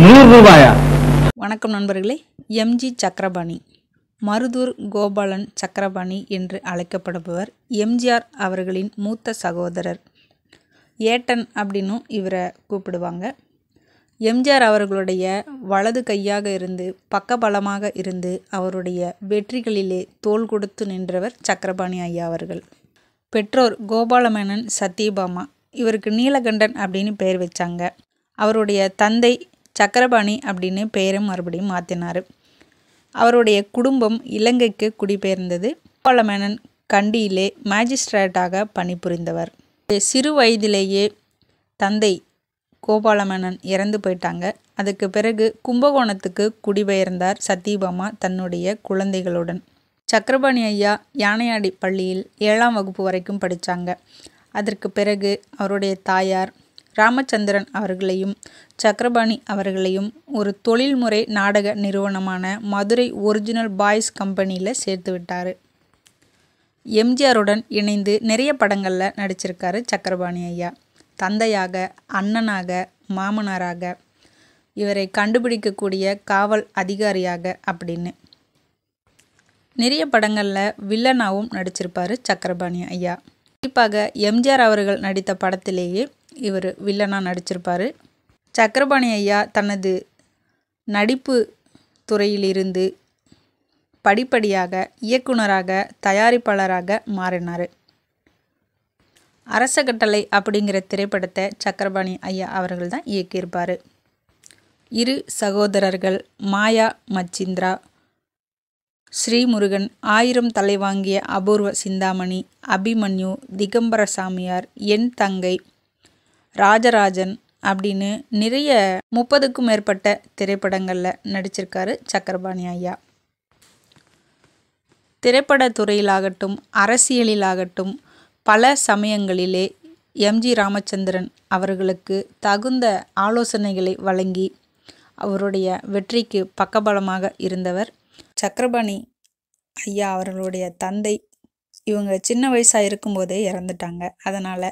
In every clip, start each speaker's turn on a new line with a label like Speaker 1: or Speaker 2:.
Speaker 1: நூறு ரூபாயா வணக்கம் நண்பர்களே எம்ஜி சக்கரபாணி மருதூர் கோபாலன் சக்கரபாணி என்று அழைக்கப்படுபவர் எம்ஜிஆர் அவர்களின் மூத்த சகோதரர் ஏட்டன் அப்படின்னும் இவரை கூப்பிடுவாங்க எம்ஜிஆர் அவர்களுடைய வலது கையாக இருந்து பக்கபலமாக இருந்து அவருடைய வெற்றிகளிலே தோல் கொடுத்து நின்றவர் சக்கரபாணி ஐயா அவர்கள் பெற்றோர் கோபாலமேனன் சத்யபாமா இவருக்கு நீலகண்டன் அப்படின்னு பெயர் வச்சாங்க அவருடைய தந்தை சக்கரபாணி அப்படின்னு பெயரை மறுபடியும் மாற்றினார் அவருடைய குடும்பம் இலங்கைக்கு குடிபெயர்ந்தது கோலமேனன் கண்டியிலே மேஜிஸ்ட்ரேட்டாக பணிபுரிந்தவர் சிறு வயதிலேயே தந்தை கோபாலமேனன் இறந்து போயிட்டாங்க அதுக்கு பிறகு கும்பகோணத்துக்கு குடிபெயர்ந்தார் சத்யபாமா தன்னுடைய குழந்தைகளுடன் சக்கரபாணி ஐயா யானையாடி பள்ளியில் ஏழாம் வகுப்பு வரைக்கும் படித்தாங்க அதற்கு பிறகு அவருடைய தாயார் ராமச்சந்திரன் அவர்களையும் சக்கரபாணி அவர்களையும் ஒரு தொழில்முறை நாடக நிறுவனமான மதுரை ஒரிஜினல் பாய்ஸ் கம்பெனியில் சேர்த்து விட்டார் எம்ஜிஆருடன் இணைந்து நிறைய படங்களில் நடிச்சிருக்காரு சக்கரபாணி ஐயா தந்தையாக அண்ணனாக மாமனாராக இவரை கண்டுபிடிக்கக்கூடிய காவல் அதிகாரியாக அப்படின்னு நிறைய படங்களில் வில்லனாகவும் நடிச்சிருப்பார் சக்கரபாணி ஐயா குறிப்பாக எம்ஜிஆர் அவர்கள் நடித்த படத்திலேயே இவர் வில்லனாக நடிச்சிருப்பார் சக்கரபாணி ஐயா தனது நடிப்பு துறையிலிருந்து படிப்படியாக இயக்குனராக தயாரிப்பாளராக மாறினார் அரச கட்டளை அப்படிங்கிற திரைப்படத்தை சக்கரபாணி ஐயா அவர்கள் தான் இயக்கியிருப்பார் இரு சகோதரர்கள் மாயா மச்சிந்திரா ஸ்ரீமுருகன் ஆயிரம் தலை வாங்கிய அபூர்வ சிந்தாமணி அபிமன்யு திகம்பர சாமியார் என் தங்கை ராஜராஜன் அப்படின்னு நிறைய முப்பதுக்கும் மேற்பட்ட திரைப்படங்களில் நடிச்சிருக்காரு சக்கரபாணி ஐயா திரைப்பட துறையிலாகட்டும் அரசியலிலாகட்டும் பல சமயங்களிலே எம்ஜி ராமச்சந்திரன் அவர்களுக்கு தகுந்த ஆலோசனைகளை வழங்கி அவருடைய வெற்றிக்கு பக்கபலமாக இருந்தவர் சக்கரபாணி ஐயா அவர்களுடைய தந்தை இவங்க சின்ன வயசாக இருக்கும்போதே இறந்துட்டாங்க அதனால்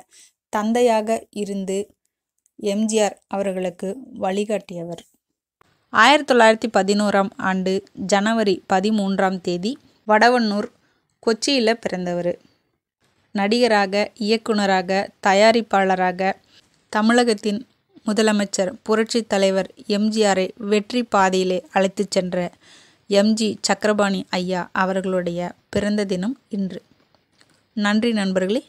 Speaker 1: தந்தையாக இருந்து எம்ஜிஆர் அவர்களுக்கு வழிகாட்டியவர் ஆயிரத்தி தொள்ளாயிரத்தி பதினோராம் ஆண்டு ஜனவரி பதிமூன்றாம் தேதி வடவன்னூர் கொச்சியில் பிறந்தவர் நடிகராக இயக்குனராக தயாரிப்பாளராக தமிழகத்தின் முதலமைச்சர் புரட்சி தலைவர் எம்ஜிஆரை வெற்றி பாதையிலே அழைத்து சென்ற எம்ஜி சக்கரபாணி ஐயா அவர்களுடைய பிறந்த தினம் இன்று நன்றி நண்பர்களே